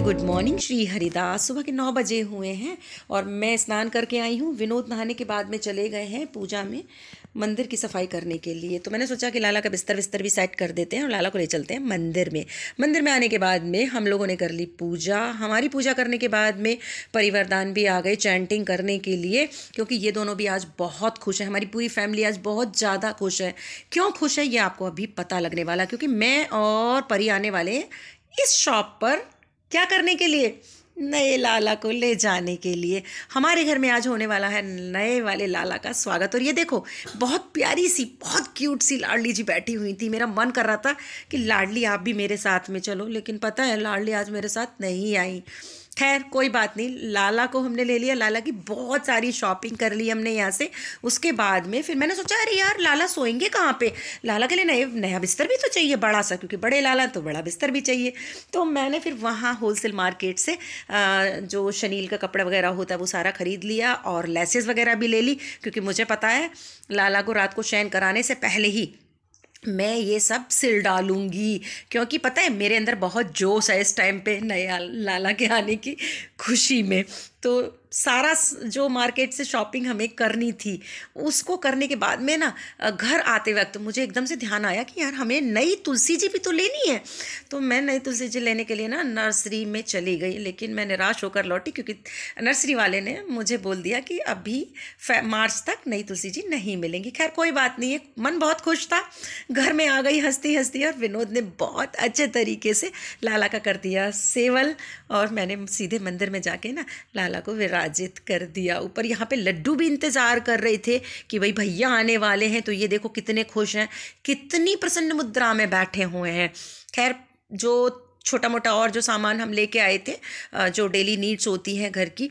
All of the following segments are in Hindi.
very good morning Shri Haridas सुबह के नौ बजे हुए हैं और मैं स्नान करके आई हूँ विनोद नहाने के बाद में चले गए हैं पूजा में मंदिर की सफाई करने के लिए तो मैंने सोचा कि लाला का बिस्तर बिस्तर भी सेट कर देते हैं और लाला को ले चलते हैं मंदिर में मंदिर में आने के बाद में हम लोगों ने कर ली पूजा हमारी पूजा करने के बाद में परिवरदान भी आ गए चैंटिंग करने के लिए क्योंकि ये दोनों भी आज बहुत खुश हैं हमारी पूरी फैमिली आज बहुत ज़्यादा खुश है क्यों खुश है ये आपको अभी पता लगने वाला क्योंकि मैं और परी आने वाले इस शॉप पर क्या करने के लिए नए लाला को ले जाने के लिए हमारे घर में आज होने वाला है नए वाले लाला का स्वागत और ये देखो बहुत प्यारी सी बहुत क्यूट सी लाडली जी बैठी हुई थी मेरा मन कर रहा था कि लाडली आप भी मेरे साथ में चलो लेकिन पता है लाडली आज मेरे साथ नहीं आई खैर कोई बात नहीं लाला को हमने ले लिया लाला की बहुत सारी शॉपिंग कर ली हमने यहाँ से उसके बाद में फिर मैंने सोचा अरे यार लाला सोएंगे कहाँ पे लाला के लिए नए नया बिस्तर भी तो चाहिए बड़ा सा क्योंकि बड़े लाला तो बड़ा बिस्तर भी चाहिए तो मैंने फिर वहाँ होलसेल मार्केट से जो शनील का कपड़ा वगैरह होता है वो सारा ख़रीद लिया और लेसेस वगैरह भी ले ली क्योंकि मुझे पता है लाला को रात को शैन कराने से पहले ही मैं ये सब सिल डालूँगी क्योंकि पता है मेरे अंदर बहुत जोश है इस टाइम पे नया लाला के आने की खुशी में तो सारा जो मार्केट से शॉपिंग हमें करनी थी उसको करने के बाद में ना घर आते वक्त मुझे एकदम से ध्यान आया कि यार हमें नई तुलसी जी भी तो लेनी है तो मैं नई तुलसी जी लेने के लिए ना नर्सरी में चली गई लेकिन मैं निराश होकर लौटी क्योंकि नर्सरी वाले ने मुझे बोल दिया कि अभी मार्च तक नई तुलसी जी नहीं मिलेंगी खैर कोई बात नहीं है मन बहुत खुश था घर में आ गई हंसती हंसती और विनोद ने बहुत अच्छे तरीके से लाला का कर दिया सेवल और मैंने सीधे मंदिर में जाके ना लाला को विरा पराजित कर दिया ऊपर यहाँ पे लड्डू भी इंतज़ार कर रहे थे कि भाई भैया आने वाले हैं तो ये देखो कितने खुश हैं कितनी प्रसन्न मुद्रा में बैठे हुए हैं खैर जो छोटा मोटा और जो सामान हम लेके आए थे जो डेली नीड्स होती हैं घर की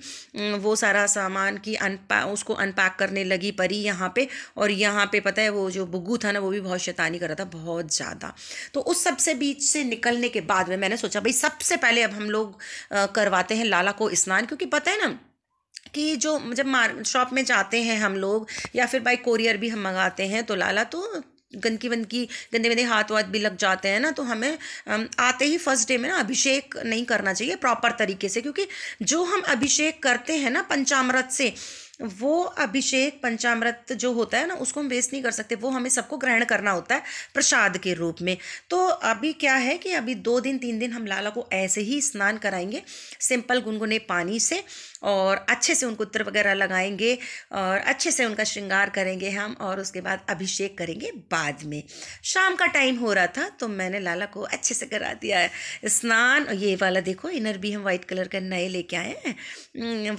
वो सारा सामान की अनपा उसको अनपैक करने लगी परी यहाँ पे और यहाँ पे पता है वो जो बुग्गू था ना वो भी बहुत शैतानी कर रहा था बहुत ज़्यादा तो उस सब से बीच से निकलने के बाद में मैंने सोचा भाई सबसे पहले अब हम लोग करवाते हैं लाला को स्नान क्योंकि पता है ना कि जो जब मार शॉप में जाते हैं हम लोग या फिर बाई कोरियर भी हम मंगाते हैं तो लाला तो गंदगी वंदगी गंदे गंदे हाथ वाथ भी लग जाते हैं ना तो हमें आते ही फर्स्ट डे में ना अभिषेक नहीं करना चाहिए प्रॉपर तरीके से क्योंकि जो हम अभिषेक करते हैं ना पंचामृत से वो अभिषेक पंचामृत जो होता है ना उसको हम वेस्ट नहीं कर सकते वो हमें सबको ग्रहण करना होता है प्रसाद के रूप में तो अभी क्या है कि अभी दो दिन तीन दिन हम लाला को ऐसे ही स्नान कराएंगे सिंपल गुनगुने पानी से और अच्छे से उनको उत्तर वगैरह लगाएंगे और अच्छे से उनका श्रृंगार करेंगे हम और उसके बाद अभिषेक करेंगे बाद में शाम का टाइम हो रहा था तो मैंने लाला को अच्छे से करा दिया है स्नान ये वाला देखो इनर भी हम वाइट कलर का नए लेके आए हैं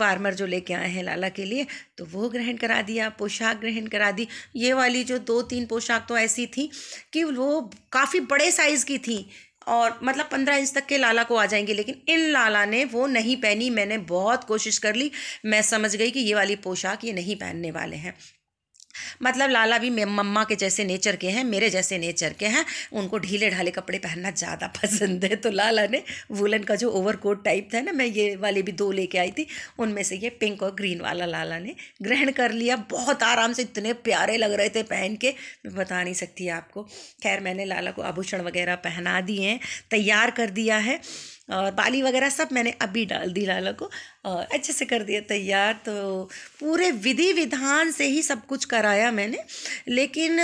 वार्मर हम्म, जो लेके आए हैं लाला के लिए तो वो ग्रहण करा दिया पोशाक ग्रहण करा दी ये वाली जो दो तीन पोशाक तो ऐसी थी कि वो काफ़ी बड़े साइज़ की थी और मतलब पंद्रह इंच तक के लाला को आ जाएंगे लेकिन इन लाला ने वो नहीं पहनी मैंने बहुत कोशिश कर ली मैं समझ गई कि ये वाली पोशाक ये नहीं पहनने वाले हैं मतलब लाला भी मम्मा के जैसे नेचर के हैं मेरे जैसे नेचर के हैं उनको ढीले ढाले कपड़े पहनना ज़्यादा पसंद है तो लाला ने वुलन का जो ओवर कोट टाइप था ना मैं ये वाले भी दो लेके आई थी उनमें से ये पिंक और ग्रीन वाला लाला ने ग्रहण कर लिया बहुत आराम से इतने प्यारे लग रहे थे पहन के मैं बता नहीं सकती आपको खैर मैंने लाला को आभूषण वगैरह पहना दिए हैं तैयार कर दिया है और बाली वगैरह सब मैंने अभी डाल दी लाला को और अच्छे से कर दिया तैयार तो पूरे विधि विधान से ही सब कुछ कराया मैंने लेकिन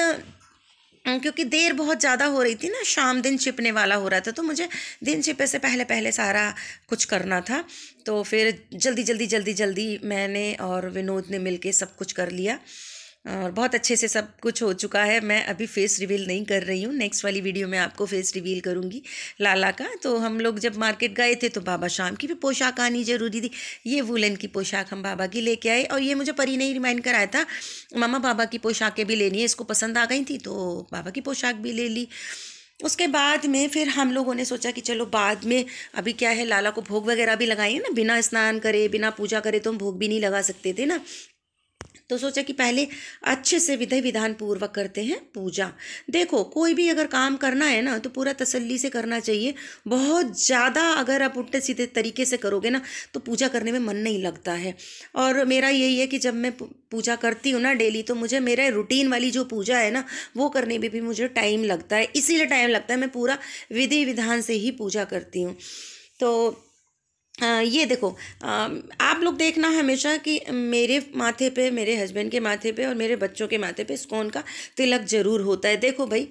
क्योंकि देर बहुत ज़्यादा हो रही थी ना शाम दिन छिपने वाला हो रहा था तो मुझे दिन छिपे से पहले पहले सारा कुछ करना था तो फिर जल्दी जल्दी जल्दी जल्दी मैंने और विनोद ने मिलके सब कुछ कर लिया और बहुत अच्छे से सब कुछ हो चुका है मैं अभी फेस रिवील नहीं कर रही हूँ नेक्स्ट वाली वीडियो में आपको फेस रिवील करूँगी लाला का तो हम लोग जब मार्केट गए थे तो बाबा शाम की भी पोशाक आनी ज़रूरी थी ये वुलन की पोशाक हम बाबा की लेके आए और ये मुझे परी ने ही रिमाइंड कराया था मामा बाबा की पोशाकें भी लेनी है इसको पसंद आ गई थी तो बाबा की पोशाक भी ले ली उसके बाद में फिर हम लोगों ने सोचा कि चलो बाद में अभी क्या है लाला को भोग वगैरह भी लगाइए ना बिना स्नान करे बिना पूजा करे तो हम भोग भी नहीं लगा सकते थे ना तो सोचा कि पहले अच्छे से विधि विधान पूर्वक करते हैं पूजा देखो कोई भी अगर काम करना है ना तो पूरा तसल्ली से करना चाहिए बहुत ज़्यादा अगर आप उल्टे सीधे तरीके से करोगे ना तो पूजा करने में मन नहीं लगता है और मेरा यही है कि जब मैं पूजा करती हूँ ना डेली तो मुझे मेरा रूटीन वाली जो पूजा है ना वो करने में भी मुझे टाइम लगता है इसीलिए टाइम लगता है मैं पूरा विधि विधान से ही पूजा करती हूँ तो ये देखो आप लोग देखना हमेशा कि मेरे माथे पे मेरे हस्बैंड के माथे पे और मेरे बच्चों के माथे पे स्कोन का तिलक जरूर होता है देखो भाई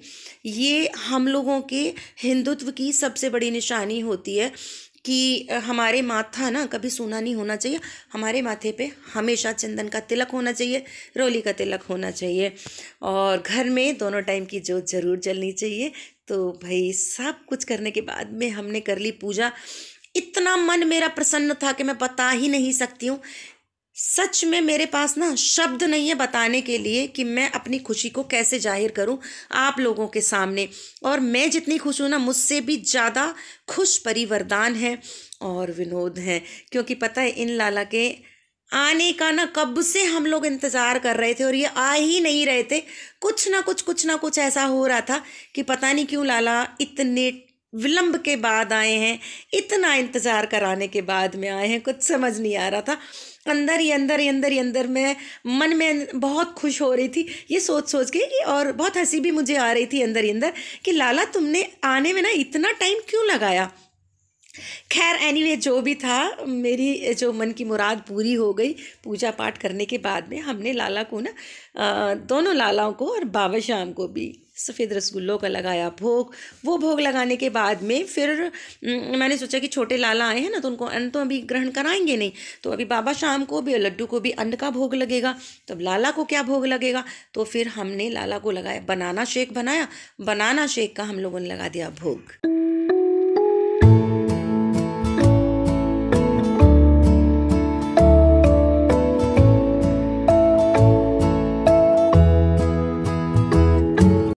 ये हम लोगों के हिंदुत्व की सबसे बड़ी निशानी होती है कि हमारे माथा ना कभी सोना नहीं होना चाहिए हमारे माथे पे हमेशा चंदन का तिलक होना चाहिए रोली का तिलक होना चाहिए और घर में दोनों टाइम की जोत ज़रूर जलनी चाहिए तो भाई सब कुछ करने के बाद में हमने कर ली पूजा इतना मन मेरा प्रसन्न था कि मैं बता ही नहीं सकती हूँ सच में मेरे पास ना शब्द नहीं है बताने के लिए कि मैं अपनी खुशी को कैसे जाहिर करूं आप लोगों के सामने और मैं जितनी खुश हूं ना मुझसे भी ज़्यादा खुश परिवरदान है और विनोद हैं क्योंकि पता है इन लाला के आने का ना कब से हम लोग इंतज़ार कर रहे थे और ये आ ही नहीं रहे थे कुछ ना कुछ कुछ ना कुछ ऐसा हो रहा था कि पता नहीं क्यों लाला इतने विलंब के बाद आए हैं इतना इंतज़ार कराने के बाद में आए हैं कुछ समझ नहीं आ रहा था अंदर ही अंदर ही अंदर ही अंदर मैं मन में बहुत खुश हो रही थी ये सोच सोच के कि और बहुत हंसी भी मुझे आ रही थी अंदर ही अंदर कि लाला तुमने आने में ना इतना टाइम क्यों लगाया खैर एनीवे anyway, जो भी था मेरी जो मन की मुराद पूरी हो गई पूजा पाठ करने के बाद में हमने लाला को ना दोनों लालाओं को और बाबा श्याम को भी सफ़ेद रसगुल्लों का लगाया भोग वो भोग लगाने के बाद में फिर मैंने सोचा कि छोटे लाला आए हैं ना तो उनको अन्न तो अभी ग्रहण कराएंगे नहीं तो अभी बाबा शाम को भी और लड्डू को भी अन्न का भोग लगेगा तब तो लाला को क्या भोग लगेगा तो फिर हमने लाला को लगाया बनाना शेक बनाया बनाना शेक का हम लोगों ने लगा दिया भोग